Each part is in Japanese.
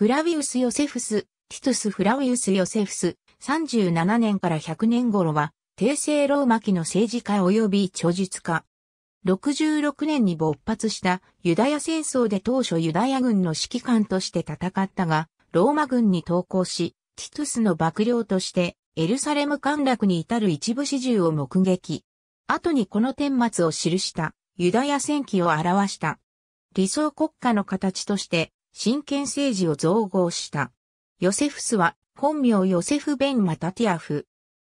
フラウィウス・ヨセフス、ティトゥス・フラウィウス・ヨセフス、37年から100年頃は、帝政ローマ期の政治家及び著述家。66年に勃発したユダヤ戦争で当初ユダヤ軍の指揮官として戦ったが、ローマ軍に投降し、ティトゥスの幕僚としてエルサレム陥落に至る一部始終を目撃。後にこの天末を記したユダヤ戦記を表した。理想国家の形として神権政治を造語した。ヨセフスは、本名ヨセフ・ベン・マタティアフ。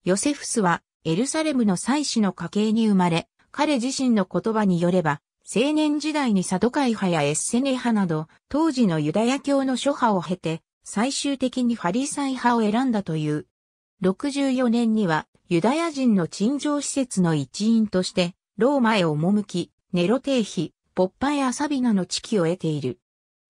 ヨセフスは、エルサレムの祭祀の家系に生まれ、彼自身の言葉によれば、青年時代にサドカイ派やエッセネ派など、当時のユダヤ教の諸派を経て、最終的にファリーサイ派を選んだという。64年には、ユダヤ人の陳情施設の一員として、ローマへ赴き、ネロ帝妃、ポッパやサビナの地位を得ている。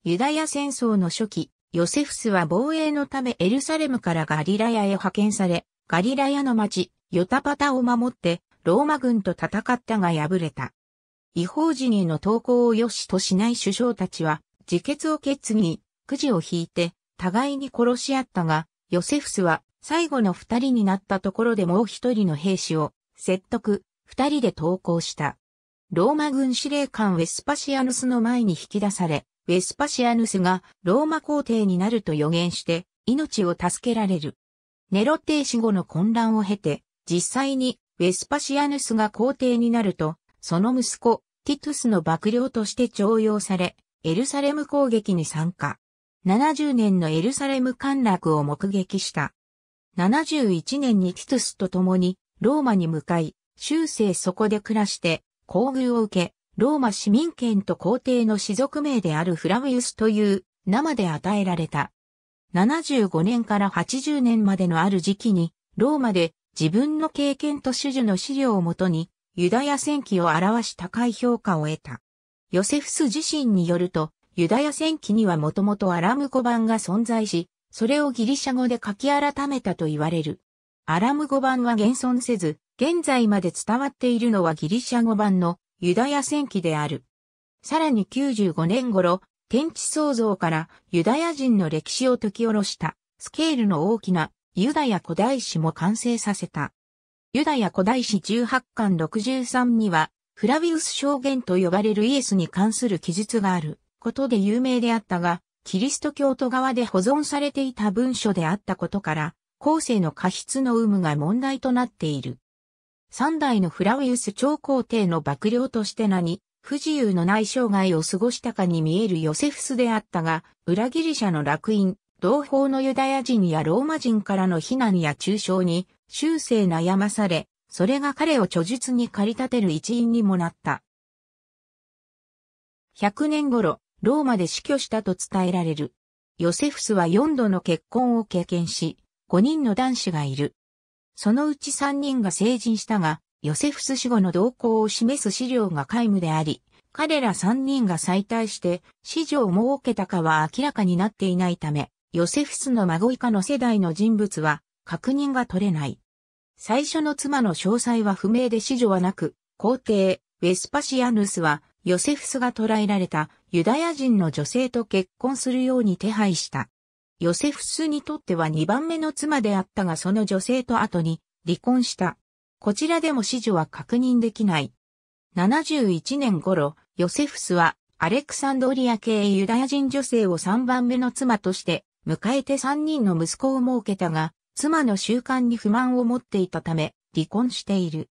ユダヤ戦争の初期、ヨセフスは防衛のためエルサレムからガリラヤへ派遣され、ガリラヤの町、ヨタパタを守って、ローマ軍と戦ったが敗れた。違法人への投降を良しとしない首相たちは、自決を決議、くじを引いて、互いに殺し合ったが、ヨセフスは最後の二人になったところでもう一人の兵士を説得、二人で投降した。ローマ軍司令官ウェスパシアヌスの前に引き出され、ウェスパシアヌスがローマ皇帝になると予言して命を助けられる。ネロ帝死後の混乱を経て、実際にウェスパシアヌスが皇帝になると、その息子、ティトゥスの幕僚として徴用され、エルサレム攻撃に参加。70年のエルサレム陥落を目撃した。71年にティトゥスと共にローマに向かい、終生そこで暮らして、厚遇を受け、ローマ市民権と皇帝の士族名であるフラウィウスという生で与えられた。75年から80年までのある時期に、ローマで自分の経験と主々の資料をもとに、ユダヤ戦記を表し高い評価を得た。ヨセフス自身によると、ユダヤ戦記にはもともとアラム語版が存在し、それをギリシャ語で書き改めたと言われる。アラム語版は現存せず、現在まで伝わっているのはギリシャ語版のユダヤ戦記である。さらに95年頃、天地創造からユダヤ人の歴史を解き下ろしたスケールの大きなユダヤ古代史も完成させた。ユダヤ古代史18巻63にはフラビウス証言と呼ばれるイエスに関する記述があることで有名であったが、キリスト教徒側で保存されていた文書であったことから、後世の過失の有無が問題となっている。三代のフラウィウス朝皇帝の幕僚として名に、不自由のない生涯を過ごしたかに見えるヨセフスであったが、裏ギリシャの楽印、同胞のユダヤ人やローマ人からの非難や中傷に終生悩まされ、それが彼を著述に駆り立てる一因にもなった。100年頃、ローマで死去したと伝えられる。ヨセフスは4度の結婚を経験し、5人の男子がいる。そのうち3人が成人したが、ヨセフス死後の動向を示す資料が皆無であり、彼ら3人が再退して子女を設けたかは明らかになっていないため、ヨセフスの孫以下の世代の人物は確認が取れない。最初の妻の詳細は不明で子女はなく、皇帝、ウェスパシアヌスは、ヨセフスが捕らえられたユダヤ人の女性と結婚するように手配した。ヨセフスにとっては2番目の妻であったがその女性と後に離婚した。こちらでも子女は確認できない。71年頃、ヨセフスはアレクサンドリア系ユダヤ人女性を3番目の妻として迎えて3人の息子を設けたが、妻の習慣に不満を持っていたため離婚している。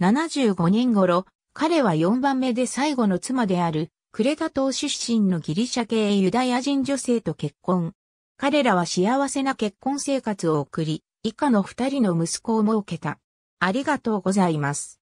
75年頃、彼は4番目で最後の妻であるクレタ島出身のギリシャ系ユダヤ人女性と結婚。彼らは幸せな結婚生活を送り、以下の二人の息子を設けた。ありがとうございます。